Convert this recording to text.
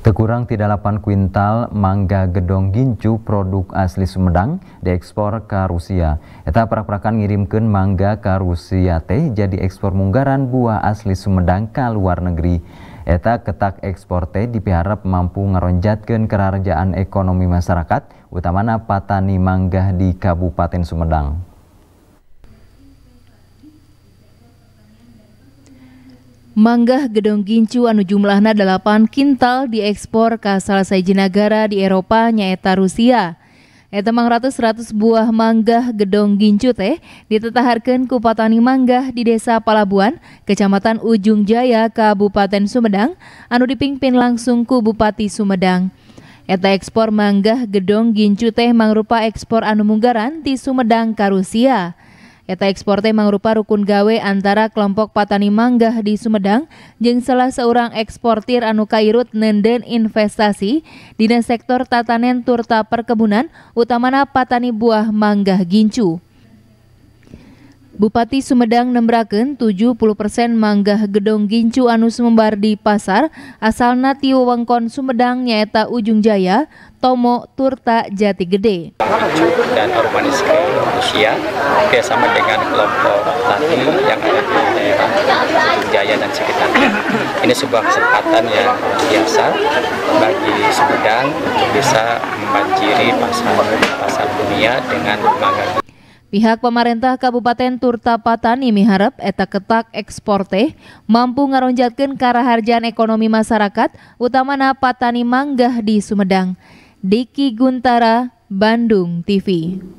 Terkurang tidak 8 kuintal mangga gedong gincu produk asli Sumedang diekspor ke Rusia. Eta perak-perakan ngirimkan mangga ke Rusia teh jadi ekspor munggaran buah asli Sumedang ke luar negeri. Eta ketak ekspor teh dipiharap mampu ngeronjatkan kerajaan ekonomi masyarakat, utamanya patani mangga di Kabupaten Sumedang. Manggah gedong gincu anu jumlahna delapan kintal diekspor ke salah satu negara di Eropa nyaeta Rusia. Eta mang ratus ratus buah manggah gedong gincu teh ditetaharkan ku patani manggah di desa Palabuan, kecamatan Ujung Jaya, Kabupaten Sumedang, anu dipimpin langsung ku Bupati Sumedang. Eta ekspor manggah gedong gincu teh mangrupa ekspor anu munggaran di Sumedang ka Rusia. Eta ekspor teh mangrupa rukun gawe antara kelompok patani manggah di Sumedang jeung salah seorang eksportir anu kairut nenden investasi dina sektor tatanen turta perkebunan utamana patani buah manggah gincu. Bupati Sumedang nembraken 70 persen manggah gedong gincu anu sumembar di pasar asal nati wewengkon Sumedang nyaeta Ujung Jaya, Tomo, Turta, Jati Gede. Dan urbanisme usia bersama dengan kelompok tani yang ada di daerah Jaya dan sekitarnya. Ini sebuah kesempatan yang biasa bagi Sumedang untuk bisa membanjiri pasar pasar dunia dengan mangga Pihak pemerintah Kabupaten Turtapatani miharap eta ketak ekspor teh mampu ngaronjatkeun karaharjaan ekonomi masyarakat utamana patani manggah di Sumedang. Diki Guntara, Bandung TV.